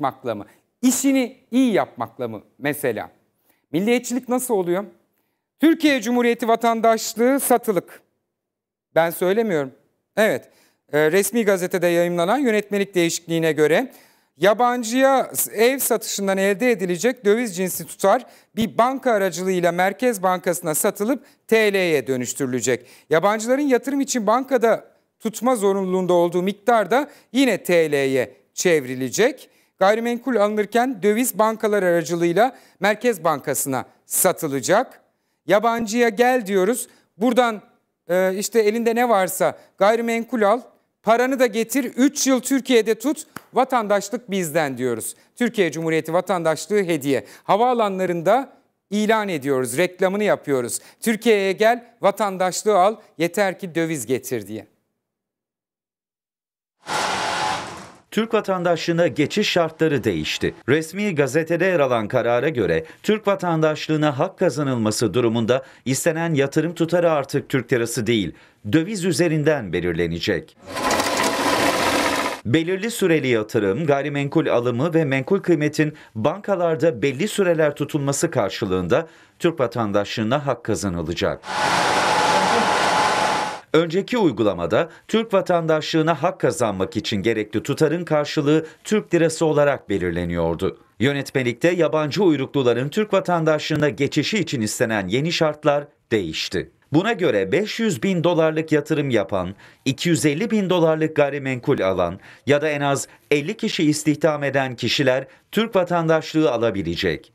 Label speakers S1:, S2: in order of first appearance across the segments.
S1: çıkmakla mı? İşini iyi yapmakla mı mesela? Milliyetçilik nasıl oluyor? Türkiye Cumhuriyeti vatandaşlığı satılık. Ben söylemiyorum. Evet, e, resmi gazetede yayınlanan yönetmelik değişikliğine göre yabancıya ev satışından elde edilecek döviz cinsi tutar bir banka aracılığıyla Merkez Bankası'na satılıp TL'ye dönüştürülecek. Yabancıların yatırım için bankada tutma zorunluluğunda olduğu miktar da yine TL'ye çevrilecek. Gayrimenkul alınırken döviz bankalar aracılığıyla Merkez Bankası'na satılacak. Yabancıya gel diyoruz. Buradan e, işte elinde ne varsa gayrimenkul al, paranı da getir, 3 yıl Türkiye'de tut, vatandaşlık bizden diyoruz. Türkiye Cumhuriyeti vatandaşlığı hediye. Havaalanlarında ilan ediyoruz, reklamını yapıyoruz. Türkiye'ye gel, vatandaşlığı al, yeter ki döviz getir diye.
S2: Türk vatandaşlığına geçiş şartları değişti. Resmi gazetede yer alan karara göre Türk vatandaşlığına hak kazanılması durumunda istenen yatırım tutarı artık Türk lirası değil, döviz üzerinden belirlenecek. Belirli süreli yatırım, gayrimenkul alımı ve menkul kıymetin bankalarda belli süreler tutulması karşılığında Türk vatandaşlığına hak kazanılacak. Önceki uygulamada Türk vatandaşlığına hak kazanmak için gerekli tutarın karşılığı Türk lirası olarak belirleniyordu. Yönetmelikte yabancı uyrukluların Türk vatandaşlığına geçişi için istenen yeni şartlar değişti. Buna göre 500 bin dolarlık yatırım yapan, 250 bin dolarlık gayrimenkul alan ya da en az 50 kişi istihdam eden kişiler Türk vatandaşlığı alabilecek.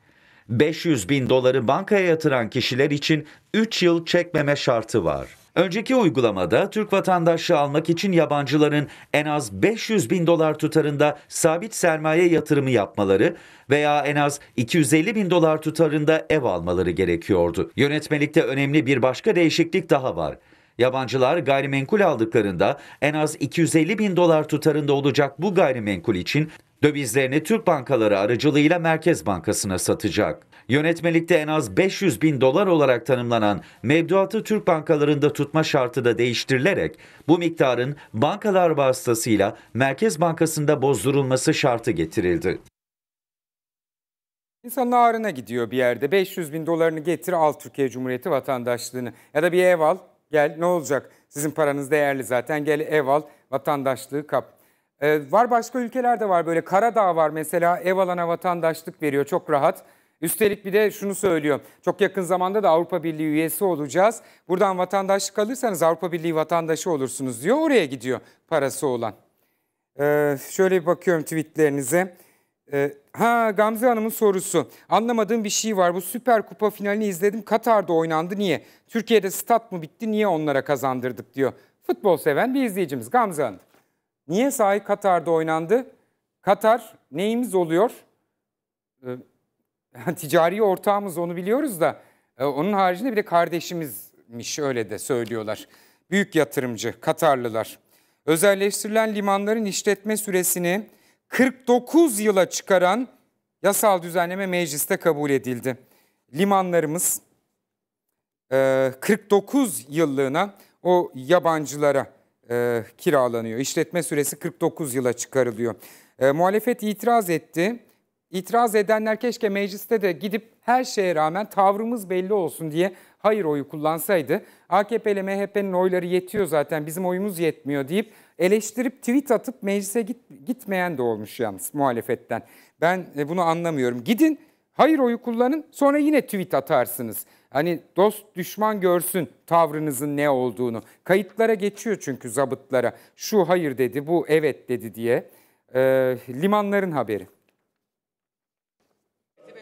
S2: 500 bin doları bankaya yatıran kişiler için 3 yıl çekmeme şartı var. Önceki uygulamada Türk vatandaşlığı almak için yabancıların en az 500 bin dolar tutarında sabit sermaye yatırımı yapmaları veya en az 250 bin dolar tutarında ev almaları gerekiyordu. Yönetmelikte önemli bir başka değişiklik daha var. Yabancılar gayrimenkul aldıklarında en az 250 bin dolar tutarında olacak bu gayrimenkul için dövizlerini Türk bankaları aracılığıyla Merkez Bankası'na satacak. Yönetmelikte en az 500 bin dolar olarak tanımlanan mevduatı Türk bankalarında tutma şartı da değiştirilerek bu miktarın bankalar vasıtasıyla Merkez Bankası'nda bozdurulması şartı getirildi.
S1: İnsanın ağrına gidiyor bir yerde. 500 bin dolarını getir al Türkiye Cumhuriyeti vatandaşlığını. Ya da bir ev al gel ne olacak? Sizin paranız değerli zaten gel ev al vatandaşlığı kap. Ee, var başka ülkelerde var böyle Karadağ var mesela ev alana vatandaşlık veriyor çok rahat. Üstelik bir de şunu söylüyor. Çok yakın zamanda da Avrupa Birliği üyesi olacağız. Buradan vatandaşlık alırsanız Avrupa Birliği vatandaşı olursunuz diyor. Oraya gidiyor parası olan. Ee, şöyle bir bakıyorum tweetlerinize. Ee, ha Gamze Hanım'ın sorusu. Anlamadığım bir şey var. Bu Süper Kupa finalini izledim. Katar'da oynandı. Niye? Türkiye'de stat mı bitti? Niye onlara kazandırdık diyor. Futbol seven bir izleyicimiz Gamze Hanım. Niye sahi Katar'da oynandı? Katar neyimiz oluyor? Ee, ticari ortağımız onu biliyoruz da e, onun haricinde bir de kardeşimizmiş öyle de söylüyorlar. Büyük yatırımcı Katarlılar. Özelleştirilen limanların işletme süresini 49 yıla çıkaran yasal düzenleme mecliste kabul edildi. Limanlarımız e, 49 yıllığına o yabancılara e, kiralanıyor. İşletme süresi 49 yıla çıkarılıyor. E, muhalefet itiraz etti itiraz edenler keşke mecliste de gidip her şeye rağmen tavrımız belli olsun diye hayır oyu kullansaydı. AKP ile MHP'nin oyları yetiyor zaten bizim oyumuz yetmiyor deyip eleştirip tweet atıp meclise git, gitmeyen de olmuş yalnız muhalefetten. Ben e, bunu anlamıyorum. Gidin hayır oyu kullanın sonra yine tweet atarsınız. Hani dost düşman görsün tavrınızın ne olduğunu. Kayıtlara geçiyor çünkü zabıtlara. Şu hayır dedi, bu evet dedi diye. Ee, limanların haberi.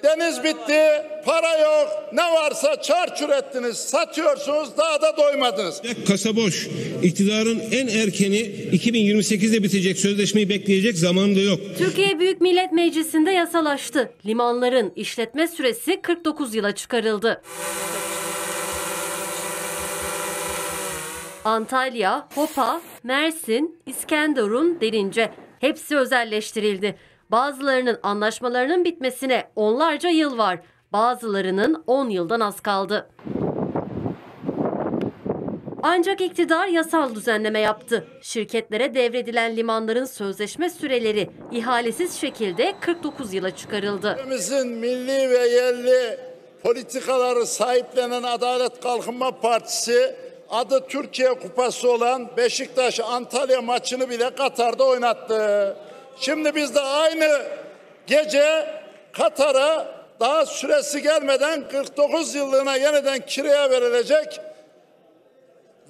S3: Deniz bitti, para yok, ne varsa çarçur ettiniz, satıyorsunuz, daha da doymadınız. Kasa boş. İktidarın en erkeni 2028'de bitecek sözleşmeyi bekleyecek zaman da yok. Türkiye Büyük Millet
S4: Meclisi'nde yasalaştı. Limanların işletme süresi 49 yıla çıkarıldı. Antalya, Hopa, Mersin, İskenderun, Derince hepsi özelleştirildi. Bazılarının anlaşmalarının bitmesine onlarca yıl var. Bazılarının 10 yıldan az kaldı. Ancak iktidar yasal düzenleme yaptı. Şirketlere devredilen limanların sözleşme süreleri ihalesiz şekilde
S3: 49 yıla çıkarıldı. Ülkemizin milli ve yerli politikaları sahiplenen Adalet Kalkınma Partisi adı Türkiye Kupası olan Beşiktaş Antalya maçını bile Katar'da oynattı. Şimdi biz de aynı gece Katar'a daha süresi gelmeden 49 yıllığına yeniden kiraya verilecek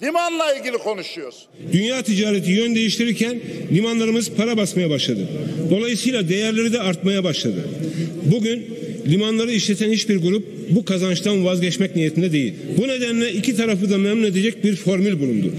S3: limanla ilgili konuşuyoruz. Dünya ticareti yön değiştirirken limanlarımız para basmaya başladı. Dolayısıyla değerleri de artmaya başladı. Bugün limanları işleten hiçbir grup bu kazançtan vazgeçmek niyetinde değil. Bu nedenle iki tarafı da memnun edecek bir formül bulundu.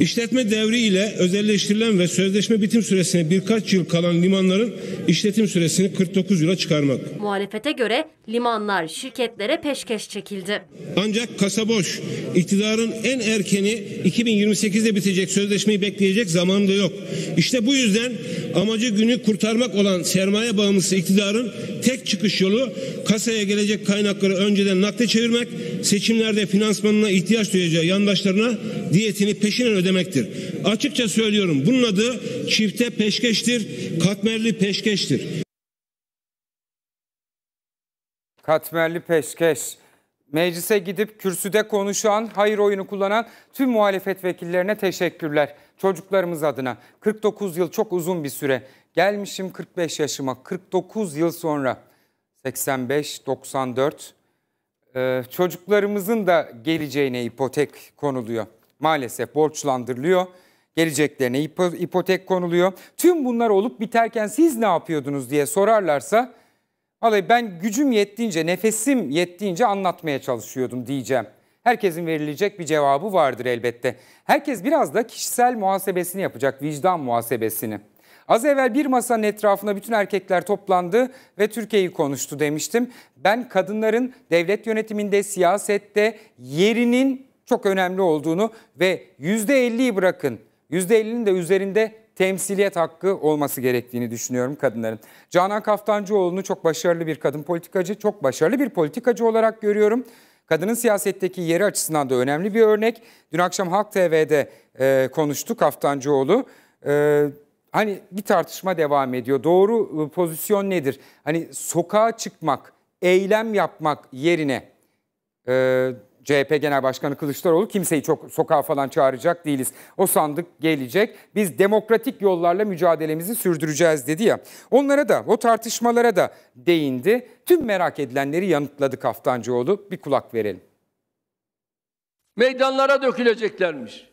S3: İşletme devri ile özelleştirilen ve sözleşme bitim süresine birkaç yıl kalan limanların işletim süresini 49 yıla çıkarmak.
S4: Muhalefete göre limanlar şirketlere peşkeş çekildi.
S3: Ancak kasa boş. İktidarın en erkeni 2028'de bitecek sözleşmeyi bekleyecek zamanı da yok. İşte bu yüzden amacı günü kurtarmak olan sermaye bağımlısı iktidarın tek çıkış yolu kasaya gelecek kaynakları önceden nakde çevirmek, seçimlerde finansmanına ihtiyaç duyacağı yandaşlarına diyetini peşinen ödemektir. Açıkça söylüyorum bunun adı çifte peşkeştir, katmerli peşkeştir.
S1: Katmerli peşkeş. Meclise gidip kürsüde konuşan, hayır oyunu kullanan tüm muhalefet vekillerine teşekkürler. Çocuklarımız adına 49 yıl çok uzun bir süre. Gelmişim 45 yaşıma 49 yıl sonra 85 94 ee, çocuklarımızın da geleceğine ipotek konuluyor maalesef borçlandırılıyor. Geleceklerine ipotek konuluyor. Tüm bunlar olup biterken siz ne yapıyordunuz diye sorarlarsa vallahi ben gücüm yettiğince, nefesim yettiğince anlatmaya çalışıyordum diyeceğim. Herkesin verilecek bir cevabı vardır elbette. Herkes biraz da kişisel muhasebesini yapacak, vicdan muhasebesini. Az evvel bir masanın etrafına bütün erkekler toplandı ve Türkiye'yi konuştu demiştim. Ben kadınların devlet yönetiminde, siyasette yerinin çok önemli olduğunu ve %50'yi bırakın %50'nin de üzerinde temsiliyet hakkı olması gerektiğini düşünüyorum kadınların. Canan Kaftancıoğlu'nu çok başarılı bir kadın politikacı, çok başarılı bir politikacı olarak görüyorum. Kadının siyasetteki yeri açısından da önemli bir örnek. Dün akşam Halk TV'de e, konuştu Kaftancıoğlu. E, hani bir tartışma devam ediyor. Doğru e, pozisyon nedir? Hani sokağa çıkmak, eylem yapmak yerine... E, CHP Genel Başkanı Kılıçdaroğlu kimseyi çok sokağa falan çağıracak değiliz. O sandık gelecek. Biz demokratik yollarla mücadelemizi sürdüreceğiz dedi ya. Onlara da o tartışmalara da değindi. Tüm merak edilenleri yanıtladı Kaftancıoğlu. Bir kulak verelim.
S3: Meydanlara döküleceklermiş.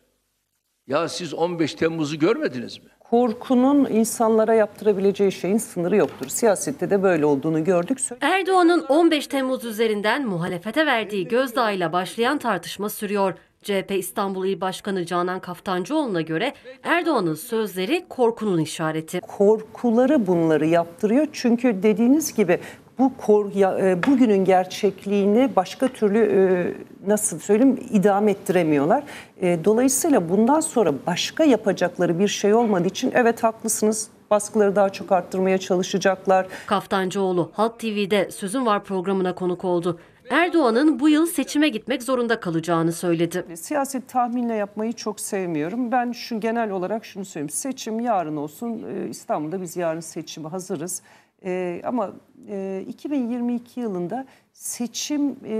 S3: Ya siz 15 Temmuz'u görmediniz mi?
S5: korkunun insanlara yaptırabileceği şeyin sınırı yoktur. Siyasette de böyle olduğunu gördük.
S4: Erdoğan'ın 15 Temmuz üzerinden muhalefete verdiği gözdağıyla başlayan tartışma sürüyor. CHP İstanbul İl Başkanı Canan Kaftancıoğlu'na göre
S5: Erdoğan'ın sözleri korkunun işareti. Korkuları bunları yaptırıyor çünkü dediğiniz gibi bu kor, e, bugünün gerçekliğini başka türlü e, nasıl söyleyeyim idam ettiremiyorlar. E, dolayısıyla bundan sonra başka yapacakları bir şey olmadığı için evet haklısınız baskıları daha çok arttırmaya çalışacaklar. Kaftancıoğlu
S4: Halk TV'de Sözün Var programına
S5: konuk oldu. Erdoğan'ın bu yıl seçime gitmek zorunda kalacağını söyledi. Siyaset tahminle yapmayı çok sevmiyorum. Ben şu genel olarak şunu söyleyeyim. Seçim yarın olsun. E, İstanbul'da biz yarın seçime hazırız. E, ama 2022 e, yılında seçim e,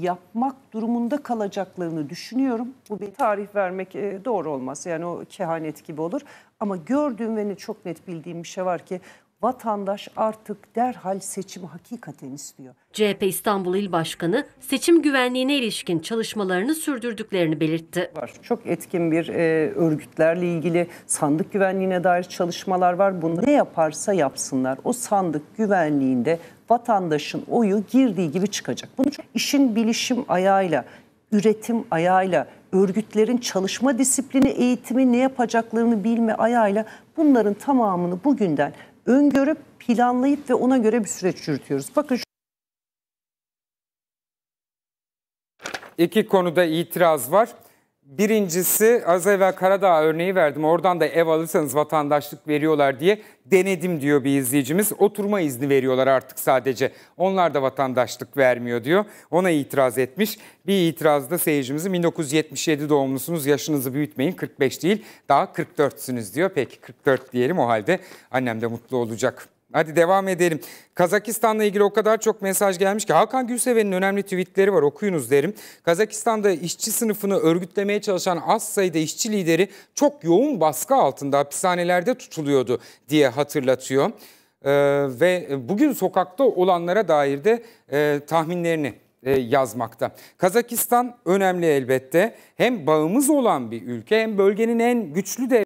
S5: yapmak durumunda kalacaklarını düşünüyorum. Bu bir tarih vermek e, doğru olmaz. Yani o kehanet gibi olur. Ama gördüğüm ve ne çok net bildiğim bir şey var ki vatandaş artık derhal seçim hakikaten istiyor. CHP İstanbul İl Başkanı
S4: seçim güvenliğine
S5: ilişkin çalışmalarını sürdürdüklerini belirtti. Var. Çok etkin bir e, örgütlerle ilgili sandık güvenliğine dair çalışmalar var. Bunu ne yaparsa yapsınlar o sandık güvenliğinde vatandaşın oyu girdiği gibi çıkacak. Bunu çok işin bilişim ayağıyla, üretim ayağıyla, örgütlerin çalışma disiplini, eğitimi ne yapacaklarını bilme ayağıyla bunların tamamını bugünden öngörüp planlayıp ve ona göre bir süreç yürütüyoruz. Bakın şu...
S1: İki konuda itiraz var. Birincisi az evvel Karadağ örneği verdim. Oradan da ev alırsanız vatandaşlık veriyorlar diye denedim diyor bir izleyicimiz. Oturma izni veriyorlar artık sadece. Onlar da vatandaşlık vermiyor diyor. Ona itiraz etmiş. Bir itiraz da seyircimizi 1977 doğumlusunuz yaşınızı büyütmeyin 45 değil daha 44'sünüz diyor. Peki 44 diyelim o halde annem de mutlu olacak. Hadi devam edelim. Kazakistan'la ilgili o kadar çok mesaj gelmiş ki Hakan Gülseven'in önemli tweetleri var okuyunuz derim. Kazakistan'da işçi sınıfını örgütlemeye çalışan az sayıda işçi lideri çok yoğun baskı altında hapishanelerde tutuluyordu diye hatırlatıyor. Ee, ve bugün sokakta olanlara dair de e, tahminlerini e, yazmakta. Kazakistan önemli elbette. Hem bağımız olan bir ülke hem bölgenin en güçlü de